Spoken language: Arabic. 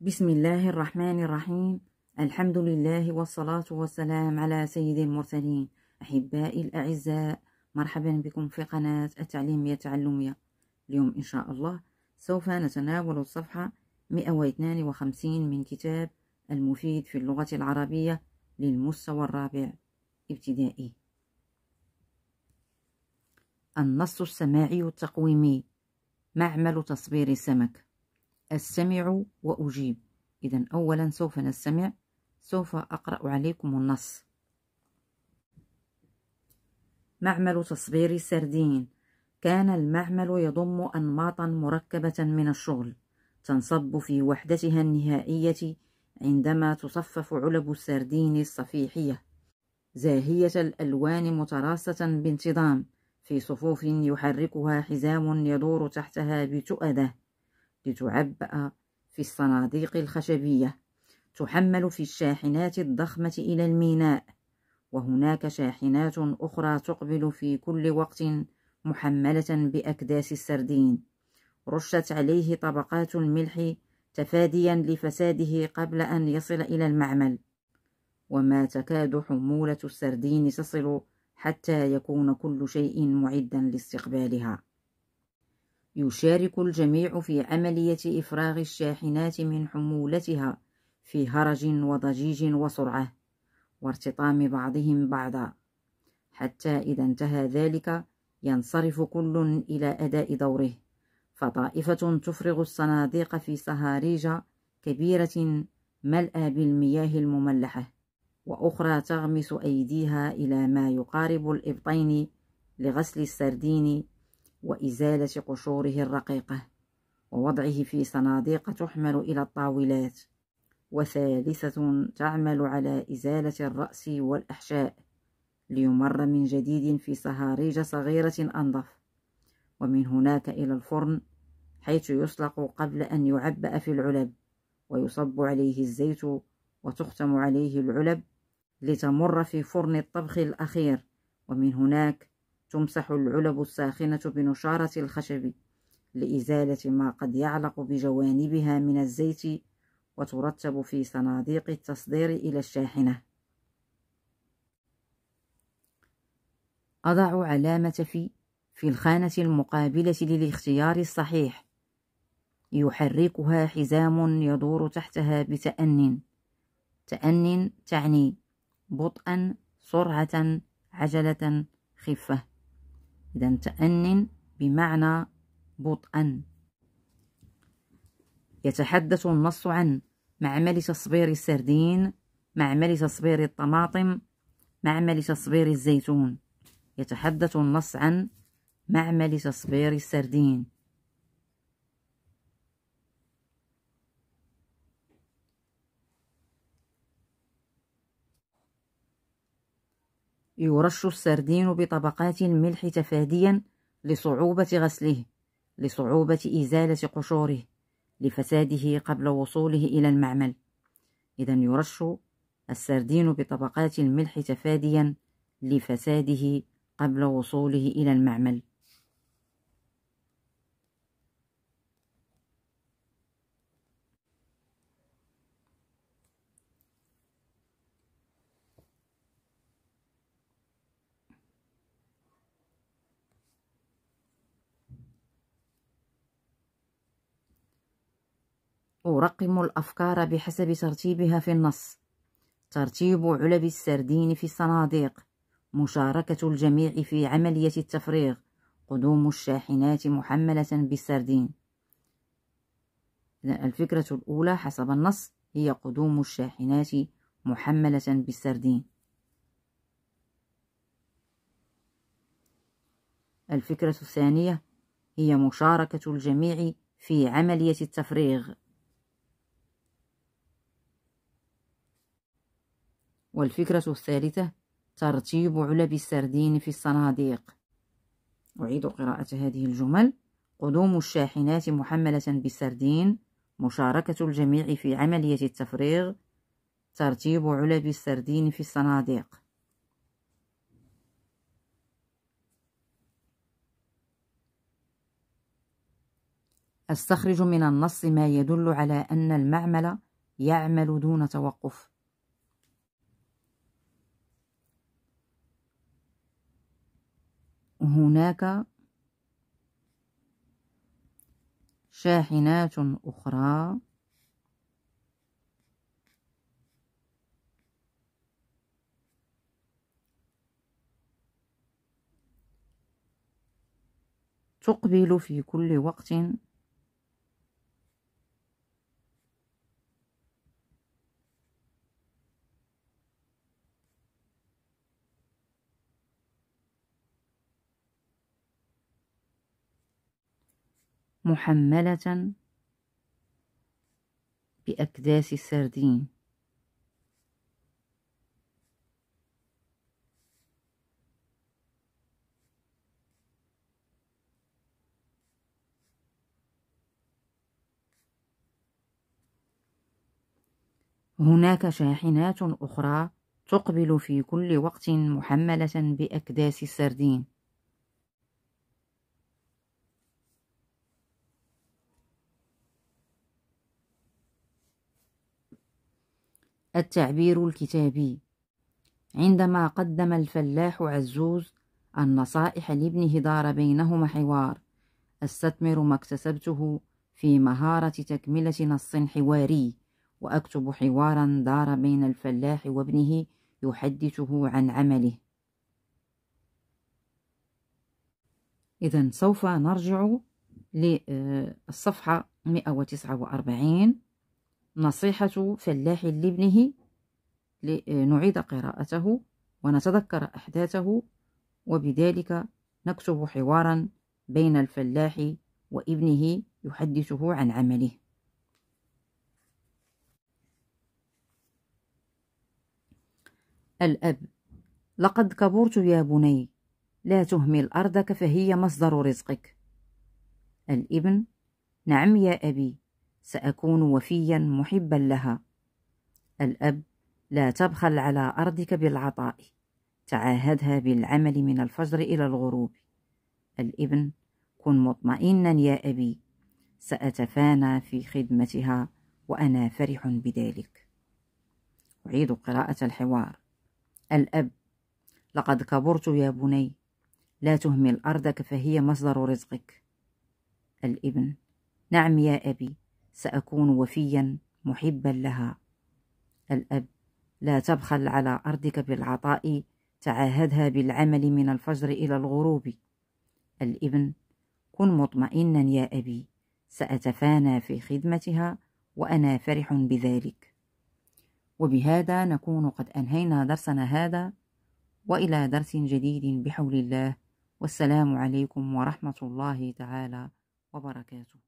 بسم الله الرحمن الرحيم الحمد لله والصلاة والسلام على سيد المرسلين أحبائي الأعزاء مرحبا بكم في قناة التعليمية التعلمية اليوم إن شاء الله سوف نتناول الصفحة 152 من كتاب المفيد في اللغة العربية للمستوى الرابع ابتدائي النص السماعي التقويمي معمل تصبير السمك أستمع وأجيب إذا أولا سوف نستمع سوف أقرأ عليكم النص معمل تصبير السردين كان المعمل يضم أنماطا مركبة من الشغل تنصب في وحدتها النهائية عندما تصفف علب السردين الصفيحية زاهية الألوان متراصة بانتظام في صفوف يحركها حزام يدور تحتها بتؤده لتعبأ في الصناديق الخشبية تحمل في الشاحنات الضخمة إلى الميناء وهناك شاحنات أخرى تقبل في كل وقت محملة بأكداس السردين رشت عليه طبقات الملح تفاديا لفساده قبل أن يصل إلى المعمل وما تكاد حمولة السردين تصل حتى يكون كل شيء معدا لاستقبالها يشارك الجميع في عملية إفراغ الشاحنات من حمولتها في هرج وضجيج وسرعة وارتطام بعضهم بعضا حتى إذا انتهى ذلك ينصرف كل إلى أداء دوره فطائفة تفرغ الصناديق في صهاريج كبيرة ملأى بالمياه المملحة وأخرى تغمس أيديها إلى ما يقارب الإبطين لغسل السردين وإزالة قشوره الرقيقة ووضعه في صناديق تحمل إلى الطاولات وثالثة تعمل على إزالة الرأس والأحشاء ليمر من جديد في صهاريج صغيرة أنظف ومن هناك إلى الفرن حيث يسلق قبل أن يعبأ في العلب ويصب عليه الزيت وتختم عليه العلب لتمر في فرن الطبخ الأخير ومن هناك تمسح العلب الساخنة بنشارة الخشب لإزالة ما قد يعلق بجوانبها من الزيت وترتب في صناديق التصدير إلى الشاحنة أضع علامة في في الخانة المقابلة للاختيار الصحيح يحركها حزام يدور تحتها بتأن تأن تعني بطئا سرعة عجلة خفة إذا تأن بمعنى بطئا يتحدث النص عن معمل تصبير السردين معمل تصبير الطماطم معمل تصبير الزيتون يتحدث النص عن معمل تصبير السردين يرش السردين بطبقات الملح تفاديا لصعوبة غسله لصعوبة إزالة قشوره لفساده قبل وصوله إلى المعمل إذا يرش السردين بطبقات الملح تفاديا لفساده قبل وصوله إلى المعمل أرقم الأفكار بحسب ترتيبها في النص ترتيب علب السردين في الصناديق مشاركة الجميع في عملية التفريغ قدوم الشاحنات محملة بالسردين الفكرة الأولى حسب النص هي قدوم الشاحنات محملة بالسردين الفكرة الثانية هي مشاركة الجميع في عملية التفريغ والفكرة الثالثة ترتيب علب السردين في الصناديق أعيد قراءة هذه الجمل قدوم الشاحنات محملة بالسردين مشاركة الجميع في عملية التفريغ ترتيب علب السردين في الصناديق استخرج من النص ما يدل على أن المعمل يعمل دون توقف هناك شاحنات أخرى تقبل في كل وقت محملة بأكداس السردين هناك شاحنات أخرى تقبل في كل وقت محملة بأكداس السردين التعبير الكتابي عندما قدم الفلاح عزوز النصائح لابنه دار بينهما حوار استثمر ما اكتسبته في مهارة تكملة نص حواري وأكتب حوارا دار بين الفلاح وابنه يحدثه عن عمله إذا سوف نرجع للصفحة 149 نصيحة فلاح لابنه لنعيد آه، قراءته ونتذكر أحداثه وبذلك نكتب حوارا بين الفلاح وابنه يحدثه عن عمله الأب لقد كبرت يا بني لا تهمل أرضك فهي مصدر رزقك الابن نعم يا أبي سأكون وفيا محبا لها الأب لا تبخل على أرضك بالعطاء تعاهدها بالعمل من الفجر إلى الغروب الابن كن مطمئنا يا أبي سأتفانى في خدمتها وأنا فرح بذلك أعيد قراءة الحوار الأب لقد كبرت يا بني لا تهمل أرضك فهي مصدر رزقك الابن نعم يا أبي سأكون وفيا محبا لها الأب لا تبخل على أرضك بالعطاء تعاهدها بالعمل من الفجر إلى الغروب الابن كن مطمئنا يا أبي سأتفانى في خدمتها وأنا فرح بذلك وبهذا نكون قد أنهينا درسنا هذا وإلى درس جديد بحول الله والسلام عليكم ورحمة الله تعالى وبركاته